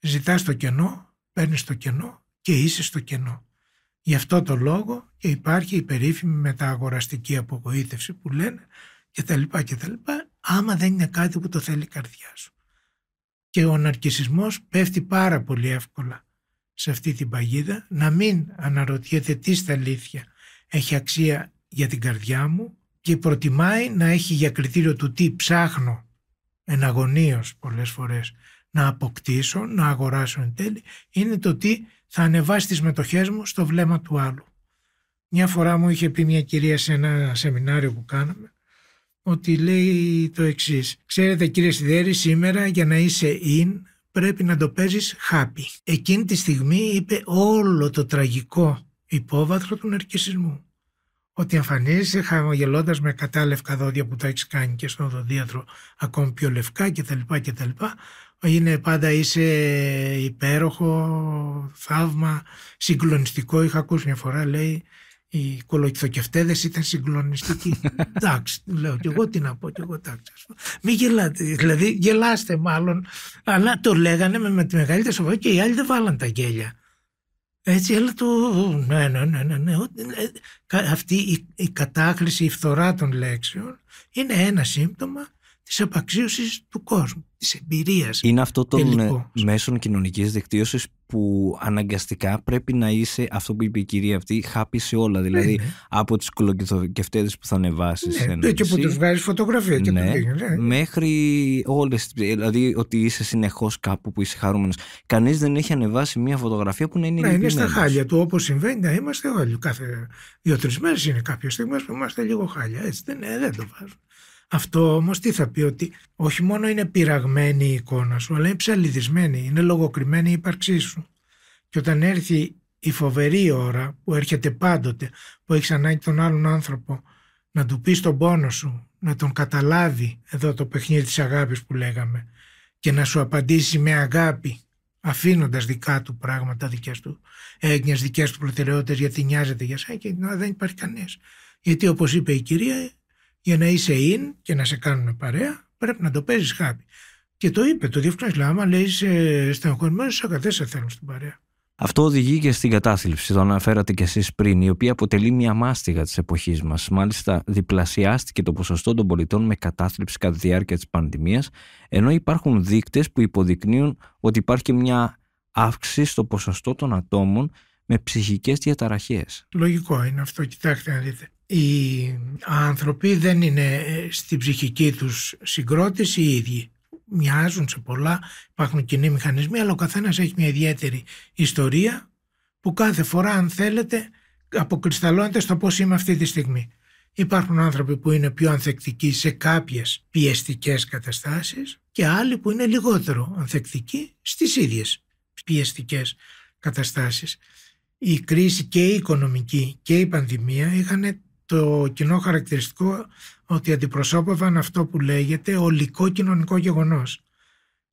A: ζητάς το κενό, παίρνεις το κενό και είσαι στο κενό. Γι' αυτό το λόγο και υπάρχει η περίφημη μεταγοραστική απογοήτευση που λένε και τα λοιπά και τα λοιπά, άμα δεν είναι κάτι που το θέλει η καρδιά σου και ο ναρκισισμός πέφτει πάρα πολύ εύκολα σε αυτή την παγίδα, να μην αναρωτιέται τι στα αλήθεια έχει αξία για την καρδιά μου και προτιμάει να έχει για κριτήριο του τι ψάχνω εναγωνίως πολλές φορές να αποκτήσω, να αγοράσω εν τέλει, είναι το τι θα ανεβάσει τις μετοχές μου στο βλέμμα του άλλου. Μια φορά μου είχε πει μια κυρία σε ένα σεμινάριο που κάναμε ότι λέει το εξής. Ξέρετε κύριε Σιδέρη, σήμερα για να είσαι in πρέπει να το παίζεις happy. Εκείνη τη στιγμή είπε όλο το τραγικό υπόβαθρο του ναρκισισμού. Ότι εμφανίζεσαι χαμογελώντας με κατάλευκα δόντια που τα έχεις κάνει και στον οδοντίατρο ακόμη πιο λευκά κτλ. κτλ. Είναι πάντα είσαι υπέροχο, θαύμα, συγκλονιστικό. Είχα ακούσει μια φορά λέει οι κολοκυθοκευτέδες ήταν συγκλονιστικοί. εντάξει, λέω και εγώ τι να πω, και εγώ τάξη Μην γελάτε, δηλαδή γελάστε μάλλον, αλλά το λέγανε με, τη μεγαλύτερη σοβαρότητα και οι άλλοι δεν βάλαν τα γέλια. Έτσι, αλλά το ναι, ναι, ναι, ναι, ναι. Ε, αυτή η, η κατάχρηση, η φθορά των λέξεων είναι ένα σύμπτωμα της απαξίωσης του κόσμου,
B: της εμπειρίας. Είναι αυτό των μέσων κοινωνικής δικτύωσης που αναγκαστικά πρέπει να είσαι, αυτό που είπε η κυρία αυτή, Χάπη σε όλα. Δηλαδή ναι, ναι. από τις κολοκυθοκευτέδες που θα ανεβάσεις. Ναι, ναι, και που τους βγάζεις φωτογραφία και ναι, ναι. Μέχρι όλες, δηλαδή ότι είσαι συνεχώς κάπου που είσαι χαρούμενος. Κανείς δεν έχει ανεβάσει μια φωτογραφία που να είναι Ναι, είναι στα χάλια
A: του όπως συμβαίνει να είμαστε όλοι. Κάθε δύο-τρει μέρες είναι κάποιες στιγμέ που είμαστε λίγο χάλια. Έτσι δεν, ε, δεν το βάζουμε. Αυτό όμως τι θα πει ότι όχι μόνο είναι πειραγμένη η εικόνα σου αλλά είναι ψαλιδισμένη, είναι λογοκριμένη η ύπαρξή σου. Και όταν έρθει η φοβερή ώρα που έρχεται πάντοτε που έχεις ανάγκη τον άλλον άνθρωπο να του πεις τον πόνο σου, να τον καταλάβει εδώ το παιχνίδι της αγάπης που λέγαμε και να σου απαντήσει με αγάπη αφήνοντας δικά του πράγματα, δικές του έγνοιες, δικές του προτεραιότητες γιατί νοιάζεται για σένα και να, δεν υπάρχει κανείς. Γιατί όπως είπε η κυρία για να είσαι in και να σε κάνουν παρέα, πρέπει να το παίζεις χάπι. Και το είπε, το διεύθυνος Ισλάμ, λέει, είσαι στενοχωρημένο, σαν δεν σε θέλουν στην
B: παρέα. Αυτό οδηγεί και στην κατάθλιψη, το αναφέρατε κι εσείς πριν, η οποία αποτελεί μια μάστιγα της εποχής μας. Μάλιστα, διπλασιάστηκε το ποσοστό των πολιτών με κατάθλιψη κατά τη διάρκεια της πανδημίας, ενώ υπάρχουν δείκτες που υποδεικνύουν ότι υπάρχει μια αύξηση στο ποσοστό των ατόμων με ψυχικές διαταραχές.
A: Λογικό είναι αυτό, κοιτάξτε να δείτε οι άνθρωποι δεν είναι ε, στην ψυχική τους συγκρότηση οι ίδιοι. Μοιάζουν σε πολλά, υπάρχουν κοινοί μηχανισμοί, αλλά ο καθένας έχει μια ιδιαίτερη ιστορία που κάθε φορά αν θέλετε αποκρισταλώνεται στο πώς είμαι αυτή τη στιγμή. Υπάρχουν άνθρωποι που είναι πιο ανθεκτικοί σε κάποιες πιεστικές καταστάσεις και άλλοι που είναι λιγότερο ανθεκτικοί στις ίδιες πιεστικές καταστάσεις. Η κρίση και η οικονομική και η πανδημία είχαν το κοινό χαρακτηριστικό ότι αντιπροσώπευαν αυτό που λέγεται ολικό κοινωνικό γεγονός.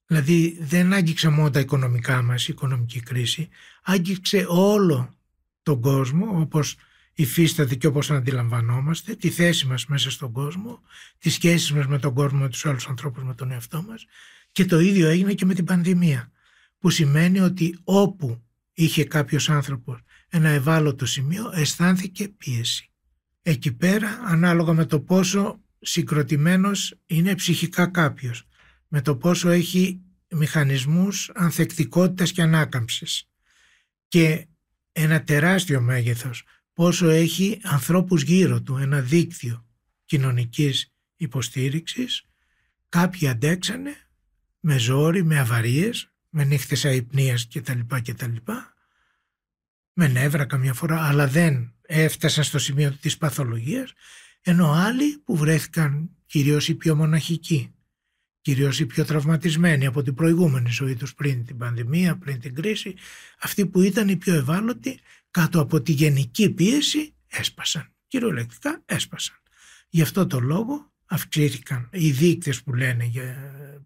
A: Δηλαδή δεν άγγιξε μόνο τα οικονομικά μας, η οικονομική κρίση, άγγιξε όλο τον κόσμο όπως υφίσταται και όπως αντιλαμβανόμαστε, τη θέση μας μέσα στον κόσμο, τις σχέσεις μας με τον κόσμο, με τους άλλους ανθρώπους, με τον εαυτό μας και το ίδιο έγινε και με την πανδημία που σημαίνει ότι όπου είχε κάποιος άνθρωπος ένα ευάλωτο σημείο αισθάνθηκε πίεση. Εκεί πέρα, ανάλογα με το πόσο συγκροτημένος είναι ψυχικά κάποιος, με το πόσο έχει μηχανισμούς ανθεκτικότητας και ανάκαμψης και ένα τεράστιο μέγεθος, πόσο έχει ανθρώπους γύρω του, ένα δίκτυο κοινωνικής υποστήριξης, κάποιοι αντέξανε με ζόρι, με αβαρίες, με νύχτες αϊπνίας κτλ. κτλ με νεύρα καμιά φορά, αλλά δεν έφτασαν στο σημείο της παθολογίας, ενώ άλλοι που βρέθηκαν κυρίως οι πιο μοναχικοί, κυρίως οι πιο τραυματισμένοι από την προηγούμενη ζωή τους πριν την πανδημία, πριν την κρίση, αυτοί που ήταν οι πιο ευάλωτοι κάτω από τη γενική πίεση έσπασαν, κυριολεκτικά έσπασαν. Γι' αυτό το λόγο αυξήθηκαν οι δείκτες που λένε,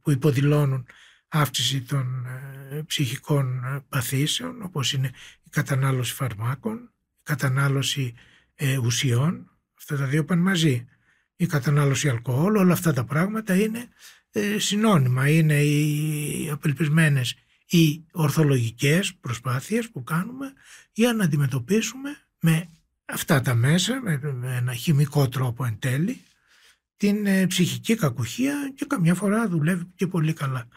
A: που υποδηλώνουν αύξηση των ε, ψυχικών ε, παθήσεων, όπως είναι η κατανάλωση φαρμάκων, κατανάλωση ε, ουσιών, αυτά τα δύο πάνε μαζί. Η κατανάλωση αλκοόλ, όλα αυτά τα πράγματα είναι ε, συνώνυμα, είναι οι απελπισμένες ή ορθολογικές προσπάθειες που κάνουμε για να αντιμετωπίσουμε με αυτά τα μέσα, με ένα χημικό τρόπο εν τέλει, την ε, ψυχική κακουχία και καμιά φορά δουλεύει και πολύ καλά.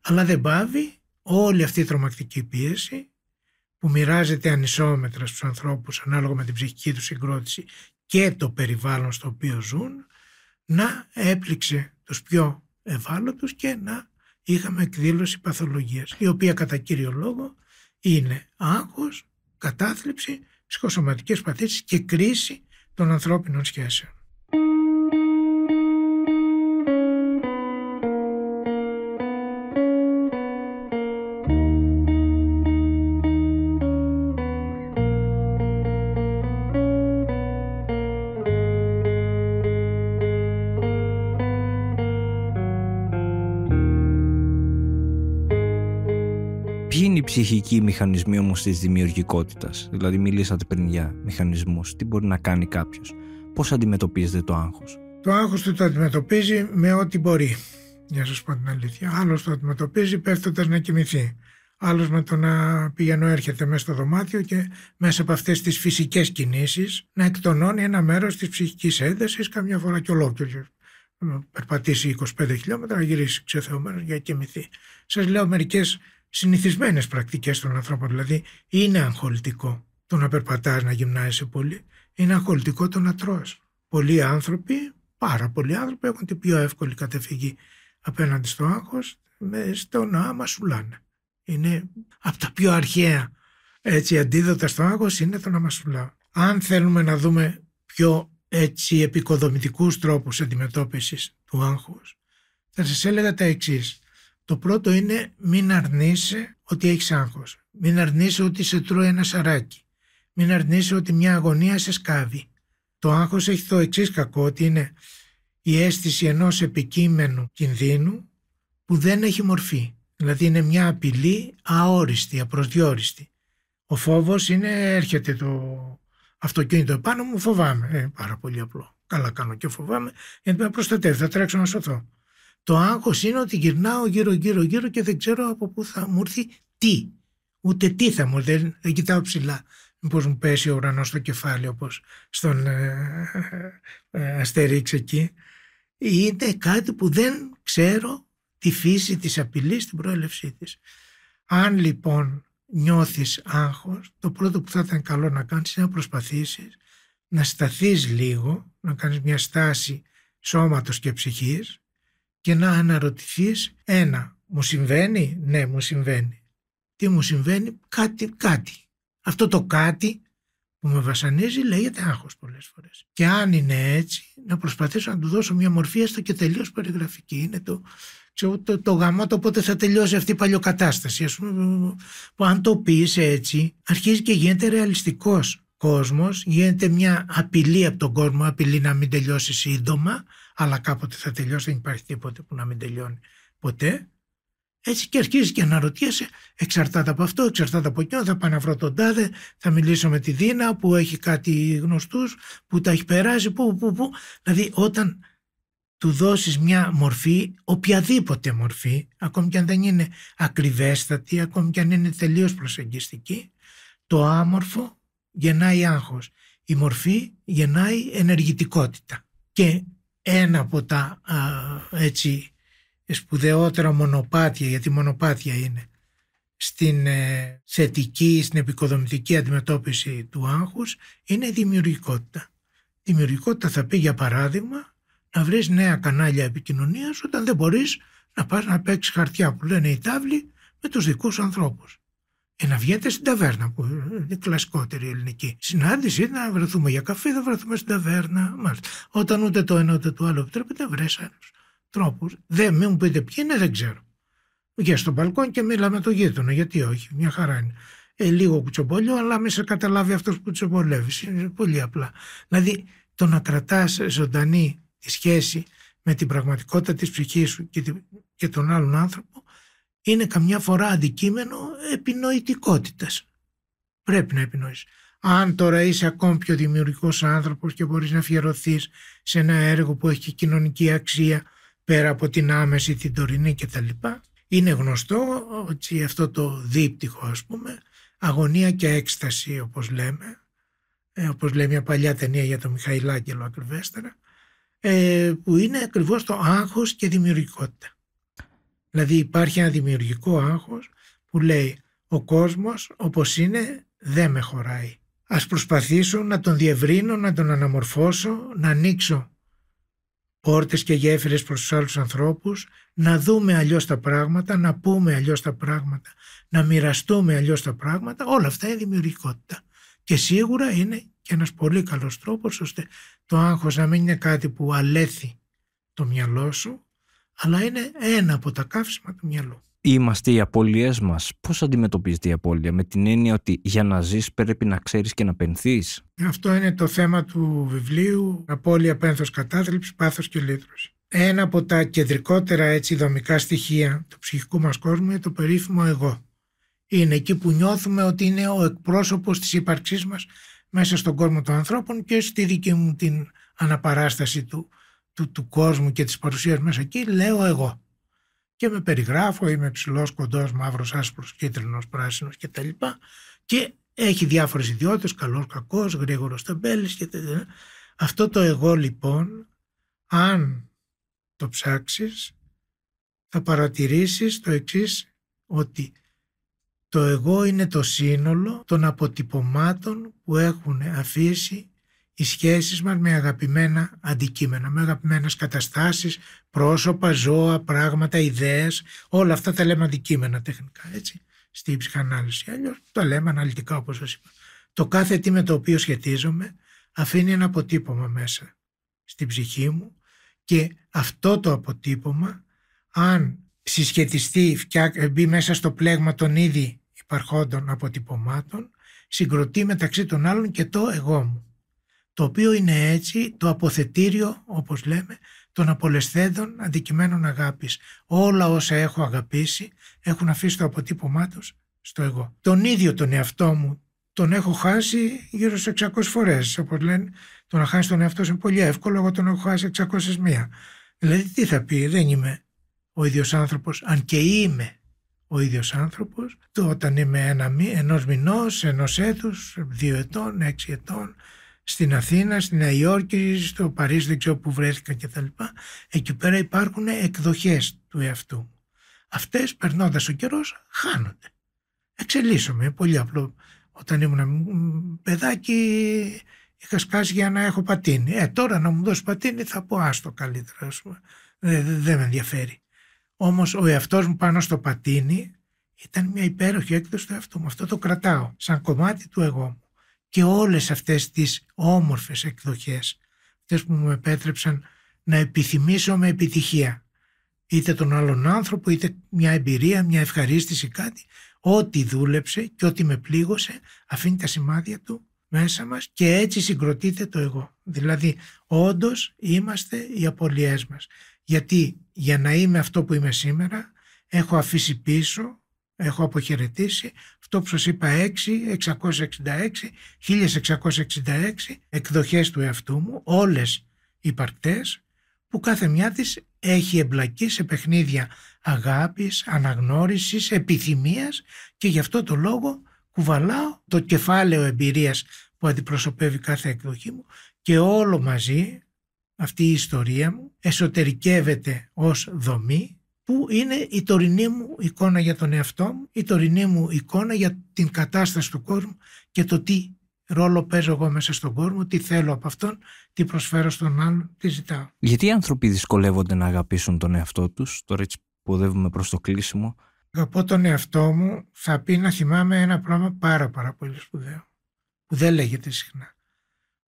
A: Αλλά δεν πάβει όλη αυτή η τρομακτική πίεση που μοιράζεται ανισόμετρα στους ανθρώπους ανάλογα με την ψυχική τους συγκρότηση και το περιβάλλον στο οποίο ζουν να έπληξε τους πιο ευάλωτους και να είχαμε εκδήλωση παθολογίας η οποία κατά κύριο λόγο είναι άγχος, κατάθλιψη, ψυχοσωματικές παθήσεις και κρίση των ανθρώπινων σχέσεων.
B: μηχανισμοί όμως της δημιουργικότητας. Δηλαδή, μιλήσατε πριν για μηχανισμούς. Τι μπορεί να κάνει κάποιος, Πώς αντιμετωπίζετε το άγχος.
A: Το άγχος του το αντιμετωπίζει με ό,τι μπορεί. Για να σας πω την αλήθεια. Άλλος το αντιμετωπίζει πέφτοντας να κοιμηθεί. Άλλος με το να πηγαίνω έρχεται μέσα στο δωμάτιο και μέσα από αυτές τις φυσικές κινήσεις να εκτονώνει ένα μέρος της ψυχικής ένταση, καμιά φορά και ολόκληρο. Περπατήσει 25 χιλιόμετρα, γυρίσει ξεθεωμένος για κοιμηθεί. Σας λέω μερικές συνηθισμένες πρακτικές των ανθρώπων. Δηλαδή είναι αγχολητικό το να περπατάς, να γυμνάζεσαι πολύ. Είναι αγχολητικό το να τρως. Πολλοί άνθρωποι, πάρα πολλοί άνθρωποι έχουν την πιο εύκολη κατεφυγή απέναντι στο άγχος με στο να μασουλάνε. Είναι από τα πιο αρχαία έτσι, αντίδοτα στο άγχος είναι το να μασουλάω. Αν θέλουμε να δούμε πιο έτσι επικοδομητικούς τρόπους αντιμετώπισης του άγχους θα σας έλεγα τα εξής. Το πρώτο είναι μην αρνείσαι ότι έχεις άγχος. Μην αρνείσαι ότι σε τρώει ένα σαράκι. Μην αρνείσαι ότι μια αγωνία σε σκάβει. Το άγχος έχει το εξής κακό ότι είναι η αίσθηση ενός επικείμενου κινδύνου που δεν έχει μορφή. Δηλαδή είναι μια απειλή αόριστη, απροσδιόριστη. Ο φόβος είναι έρχεται το αυτοκίνητο επάνω μου, φοβάμαι. Ε, πάρα πολύ απλό. Καλά κάνω και φοβάμαι γιατί με προστατεύει, θα τρέξω να σωθώ. Το άγχος είναι ότι γυρνάω γύρω γύρω γύρω και δεν ξέρω από πού θα μου έρθει τι. Ούτε τι θα μου έρθει, δεν, κοιτάω ψηλά. Μήπως μου πέσει ο ουρανός στο κεφάλι όπως στον ε, ε, ε, Αστερίξ εκεί. Είναι κάτι που δεν ξέρω τη φύση της απειλής, την προέλευσή της. Αν λοιπόν νιώθεις άγχος, το πρώτο που θα ήταν καλό να κάνεις είναι να προσπαθήσεις να σταθείς λίγο, να κάνεις μια στάση σώματος και ψυχής και να αναρωτηθείς ένα, μου συμβαίνει, ναι μου συμβαίνει. Τι μου συμβαίνει, κάτι, κάτι. Αυτό το κάτι που με βασανίζει λέγεται άγχος πολλές φορές. Και αν είναι έτσι, να προσπαθήσω να του δώσω μια μορφή έστω και τελείως περιγραφική. Είναι το, ξέρω, το, το γαμά το πότε θα τελειώσει αυτή η παλιοκατάσταση. Ας πούμε, που αν το πεις έτσι, αρχίζει και γίνεται ρεαλιστικός κόσμος, γίνεται μια απειλή από τον κόσμο, απειλή να μην τελειώσει σύντομα, αλλά κάποτε θα τελειώσει, δεν υπάρχει τίποτε που να μην τελειώνει ποτέ. Έτσι και αρχίζεις και αναρωτιέσαι, εξαρτάται από αυτό, εξαρτάται από εκείνο, θα πάω να βρω τον τάδε, θα μιλήσω με τη Δίνα που έχει κάτι γνωστούς, που τα έχει περάσει, που, που, που. Δηλαδή όταν του δώσεις μια μορφή, οποιαδήποτε μορφή, ακόμη και αν δεν είναι ακριβέστατη, ακόμη και αν είναι τελείως προσεγγιστική, το άμορφο γεννάει άγχος. Η μορφή γεννάει ενεργητικότητα. Και ένα από τα έτσι σπουδαιότερα μονοπάτια, γιατί μονοπάτια είναι, στην ε, θετική, στην επικοδομητική αντιμετώπιση του άγχους είναι η δημιουργικότητα. Η δημιουργικότητα θα πει για παράδειγμα να βρεις νέα κανάλια επικοινωνίας όταν δεν μπορείς να πας να παίξεις χαρτιά που λένε οι τάβλοι με τους δικούς ανθρώπους. Ε, να βγαίνετε στην ταβέρνα, που είναι κλασικότερη ελληνική συνάντηση, να βρεθούμε για καφέ, θα βρεθούμε στην ταβέρνα. Μάλιστα. Όταν ούτε το ένα ούτε το άλλο επιτρέπεται, βρες άλλους τρόπους. Δεν μην μου πείτε ποιοι είναι, δεν ξέρω. Βγαίνει στο μπαλκόνι και μίλα με τον γείτονα, γιατί όχι, μια χαρά είναι. Ε, λίγο κουτσομπολιό, αλλά μην σε καταλάβει αυτός που κουτσομπολεύει. Είναι πολύ απλά. Δηλαδή, το να κρατάς ζωντανή τη σχέση με την πραγματικότητα της ψυχής σου και, και τον άλλον άνθρωπο είναι καμιά φορά αντικείμενο επινοητικότητας. Πρέπει να επινοείς. Αν τώρα είσαι ακόμη πιο δημιουργικός άνθρωπος και μπορείς να αφιερωθείς σε ένα έργο που έχει κοινωνική αξία πέρα από την άμεση, την τωρινή κτλ. Είναι γνωστό ότι αυτό το δίπτυχο ας πούμε, αγωνία και έκσταση όπως λέμε, ε, όπως λέει μια παλιά ταινία για τον Μιχαηλάκελο ακριβέστερα, ε, που είναι ακριβώς το άγχος και δημιουργικότητα. Δηλαδή υπάρχει ένα δημιουργικό άγχος που λέει ο κόσμος όπως είναι δεν με χωράει. Ας προσπαθήσω να τον διευρύνω, να τον αναμορφώσω, να ανοίξω πόρτες και γέφυρες προς τους άλλους ανθρώπους, να δούμε αλλιώς τα πράγματα, να πούμε αλλιώς τα πράγματα, να μοιραστούμε αλλιώς τα πράγματα, όλα αυτά είναι δημιουργικότητα. Και σίγουρα είναι και ένας πολύ καλός τρόπος ώστε το άγχος να μην είναι κάτι που αλέθει το μυαλό σου, αλλά είναι ένα από τα καύσιμα του μυαλού.
B: Είμαστε οι απώλειές μας. Πώς αντιμετωπίζεται η απώλεια, με την έννοια ότι για να ζεις πρέπει να ξέρεις και να πενθείς.
A: Αυτό είναι το θέμα του βιβλίου. Απώλεια, πένθος, κατάθλιψη, πάθος και λύτρωση. Ένα από τα κεντρικότερα έτσι δομικά στοιχεία του ψυχικού μας κόσμου είναι το περίφημο εγώ. Είναι εκεί που νιώθουμε ότι είναι ο εκπρόσωπος της ύπαρξής μας μέσα στον κόσμο των ανθρώπων και στη δική μου την αναπαράσταση του του, κόσμου και της παρουσίας μέσα εκεί λέω εγώ. Και με περιγράφω, είμαι ψηλός κοντός, μαύρος, άσπρος, κίτρινος, πράσινος κτλ. Και έχει διάφορες ιδιότητες, καλός, κακός, γρήγορος τεμπέλης και Αυτό το εγώ λοιπόν, αν το ψάξεις, θα παρατηρήσεις το εξής ότι το εγώ είναι το σύνολο των αποτυπωμάτων που έχουν αφήσει οι σχέσεις μας με αγαπημένα αντικείμενα, με αγαπημένες καταστάσεις, πρόσωπα, ζώα, πράγματα, ιδέες, όλα αυτά τα λέμε αντικείμενα τεχνικά, έτσι, στη ψυχανάλυση. Αλλιώς τα λέμε αναλυτικά όπως σας είπα. Το κάθε τι με το οποίο σχετίζομαι αφήνει ένα αποτύπωμα μέσα στην ψυχή μου και αυτό το αποτύπωμα αν συσχετιστεί, ε, μπει μέσα στο πλέγμα των ήδη υπαρχόντων αποτυπωμάτων, συγκροτεί μεταξύ των άλλων και το εγώ μου το οποίο είναι έτσι το αποθετήριο, όπως λέμε, των απολεσθέντων αντικειμένων αγάπης. Όλα όσα έχω αγαπήσει έχουν αφήσει το αποτύπωμά τους στο εγώ. Τον ίδιο τον εαυτό μου τον έχω χάσει γύρω σε 600 φορές. Όπως λένε, το να χάσει τον εαυτό σου είναι πολύ εύκολο, εγώ τον έχω χάσει μία Δηλαδή τι θα πει, δεν είμαι ο ίδιος άνθρωπος, αν και είμαι ο ίδιος άνθρωπος, το όταν είμαι ένα, ενός μηνός, ενός έτους, δύο ετών, έξι ετών, στην Αθήνα, στη Νέα Υόρκη, στο Παρίσι, δεν ξέρω που βρέθηκα κτλ. Εκεί πέρα υπάρχουν εκδοχές του εαυτού μου. Αυτές περνώντας ο καιρός χάνονται. Εξελίσσομαι, πολύ απλό. Όταν ήμουν παιδάκι είχα σκάσει για να έχω πατίνι. Ε, τώρα να μου δώσεις πατίνι θα πω άστο καλύτερα, Δεν με ενδιαφέρει. Όμως, ο εαυτός μου πάνω στο πατίνι ήταν μια υπέροχη έκδοση του εαυτού μου. Αυτό το κρατάω σαν κομμάτι του εγώ μου και όλες αυτές τις όμορφες εκδοχές, αυτές που μου επέτρεψαν να επιθυμήσω με επιτυχία. Είτε τον άλλον άνθρωπο, είτε μια εμπειρία, μια ευχαρίστηση, κάτι. Ό,τι δούλεψε και ό,τι με πλήγωσε αφήνει τα σημάδια του μέσα μας και έτσι συγκροτείται το εγώ. Δηλαδή όντως είμαστε οι απολιές μας. Γιατί για να είμαι αυτό που είμαι σήμερα έχω αφήσει πίσω έχω αποχαιρετήσει. Αυτό που σας είπα 6, 666, 1666 εκδοχές του εαυτού μου, όλες παρτές που κάθε μια της έχει εμπλακεί σε παιχνίδια αγάπης, αναγνώρισης, επιθυμίας και γι' αυτό το λόγο κουβαλάω το κεφάλαιο εμπειρίας που αντιπροσωπεύει κάθε εκδοχή μου και όλο μαζί αυτή η ιστορία μου εσωτερικεύεται ως δομή που είναι η τωρινή μου εικόνα για τον εαυτό μου, η τωρινή μου εικόνα για την κατάσταση του κόσμου και το τι ρόλο παίζω εγώ μέσα στον κόσμο, τι θέλω από αυτόν, τι προσφέρω στον άλλον, τι ζητάω.
B: Γιατί οι άνθρωποι δυσκολεύονται να αγαπήσουν τον εαυτό τους, τώρα έτσι που οδεύουμε προς το κλείσιμο.
A: Αγαπώ τον εαυτό μου, θα πει να θυμάμαι ένα πράγμα πάρα πάρα πολύ σπουδαίο, που δεν λέγεται συχνά.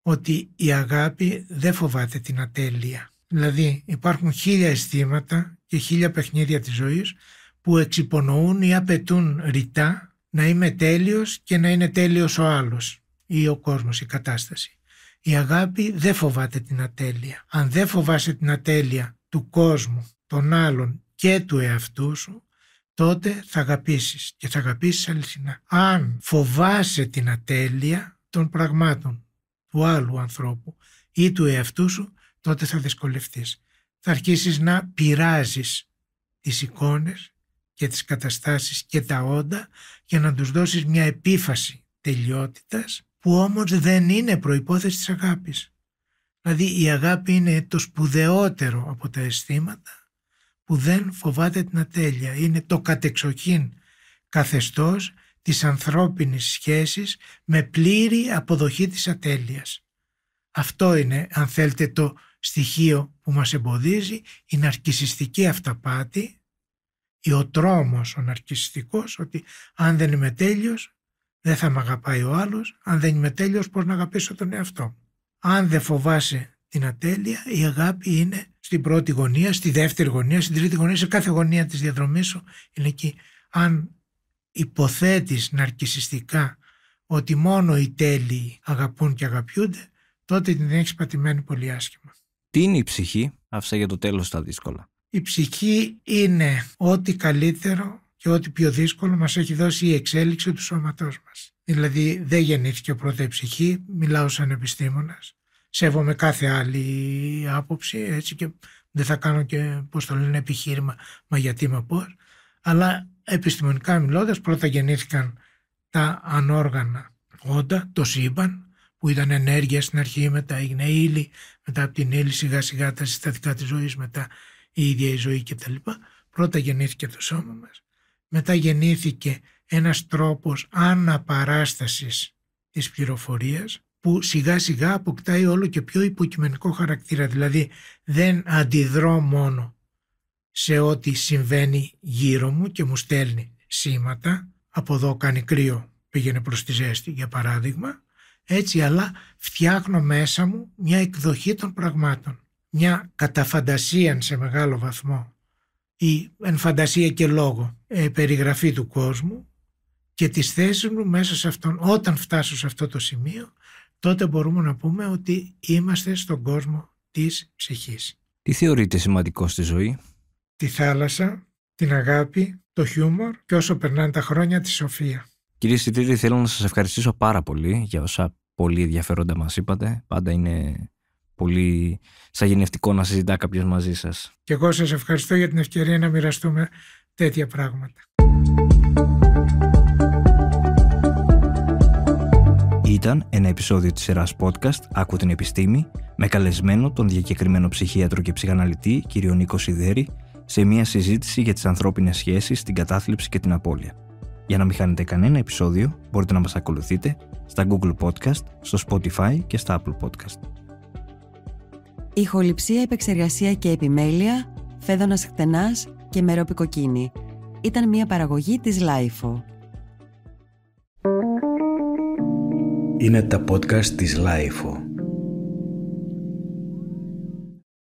A: Ότι η αγάπη δεν φοβάται την ατέλεια. Δηλαδή υπάρχουν χίλια αισθήματα, και χίλια παιχνίδια της ζωής που εξυπονοούν ή απαιτούν ρητά να είμαι τέλειος και να είναι τέλειος ο άλλος ή ο κόσμος, η κατάσταση. Η αγάπη δεν φοβάται την ατέλεια. Αν δεν φοβάσαι την ατέλεια του κόσμου, των άλλων και του εαυτού σου, τότε θα αγαπήσεις και θα αγαπήσεις αληθινά. Αν φοβάσαι την ατέλεια των πραγμάτων του άλλου ανθρώπου ή του εαυτού σου, τότε θα δυσκολευτείς θα αρχίσεις να πειράζεις τις εικόνες και τις καταστάσεις και τα όντα για να τους δώσεις μια επίφαση τελειότητας που όμως δεν είναι προϋπόθεση της αγάπης. Δηλαδή η αγάπη είναι το σπουδαιότερο από τα αισθήματα που δεν φοβάται την ατέλεια. Είναι το κατεξοχήν καθεστώς της ανθρώπινης σχέσης με πλήρη αποδοχή της ατέλειας. Αυτό είναι, αν θέλετε, το στοιχείο που μας εμποδίζει η ναρκισιστική αυταπάτη ή ο τρόμος ο ναρκισιστικός ότι αν δεν είμαι τέλειος δεν θα με αγαπάει ο άλλος, αν δεν είμαι τέλειος πώς να αγαπήσω τον εαυτό Αν δεν φοβάσαι την ατέλεια η αγάπη είναι στην πρώτη γωνία, στη δεύτερη γωνία, στην τρίτη γωνία, σε κάθε γωνία της διαδρομής σου είναι εκεί. Αν υποθέτεις ναρκισιστικά ότι μόνο οι τέλειοι αγαπούν και αγαπιούνται, τότε την έχεις πατημένη πολύ άσχημα.
B: Τι είναι η ψυχή, άφησα για το τέλος τα δύσκολα.
A: Η ψυχή είναι ό,τι καλύτερο και ό,τι πιο δύσκολο μας έχει δώσει η εξέλιξη του σώματός μας. Δηλαδή δεν γεννήθηκε πρώτα η ψυχή, μιλάω σαν επιστήμονας, σέβομαι κάθε άλλη άποψη έτσι και δεν θα κάνω και πώς το λένε επιχείρημα, μα γιατί, μα πώς. Αλλά επιστημονικά μιλώντας, πρώτα γεννήθηκαν τα ανόργανα όντα, το σύμπαν, που ήταν ενέργεια στην αρχή, μετά έγινε ύλη, μετά από την ύλη σιγά σιγά τα συστατικά της ζωής, μετά η ίδια η ζωή κτλ. Πρώτα γεννήθηκε το σώμα μας, μετά γεννήθηκε ένας τρόπος αναπαράστασης της πληροφορίας που σιγά σιγά αποκτάει όλο και πιο υποκειμενικό χαρακτήρα, δηλαδή δεν αντιδρώ μόνο σε ό,τι συμβαίνει γύρω μου και μου στέλνει σήματα, από εδώ κάνει κρύο, πήγαινε προς τη ζέστη για παράδειγμα, έτσι αλλά φτιάχνω μέσα μου μια εκδοχή των πραγμάτων. Μια καταφαντασία σε μεγάλο βαθμό ή εν φαντασία και λόγο ε, περιγραφή του κόσμου και τις θέσεις μου μέσα σε αυτόν. Όταν φτάσω σε αυτό το σημείο τότε μπορούμε να πούμε ότι είμαστε στον κόσμο της
B: ψυχής. Τι θεωρείτε σημαντικό στη ζωή?
A: Τη θάλασσα, την αγάπη, το χιούμορ και όσο περνάνε τα χρόνια τη σοφία.
B: Κυρίε και θέλω να σας ευχαριστήσω πάρα πολύ για όσα πολύ ενδιαφέροντα μας είπατε. Πάντα είναι πολύ σαγενευτικό να συζητά κάποιος μαζί σας.
A: Και εγώ σας ευχαριστώ για την ευκαιρία να μοιραστούμε τέτοια πράγματα.
B: Ήταν ένα επεισόδιο της σειράς podcast «Άκου την επιστήμη» με καλεσμένο τον διακεκριμένο ψυχίατρο και ψυχαναλυτή κ. Νίκο Σιδέρη σε μια συζήτηση για τις ανθρώπινες σχέσεις, την κατάθλιψη και την απώλεια. Για να μην χάνετε κανένα επεισόδιο, μπορείτε να μας ακολουθείτε στα Google Podcast, στο Spotify και στα Apple Podcast. Ηχοληψία, επεξεργασία και επιμέλεια, φέδωνας χτενάς και μερόπικοκίνη.
A: Ήταν μια παραγωγή της Lifeo. Είναι τα podcast της Lifeo.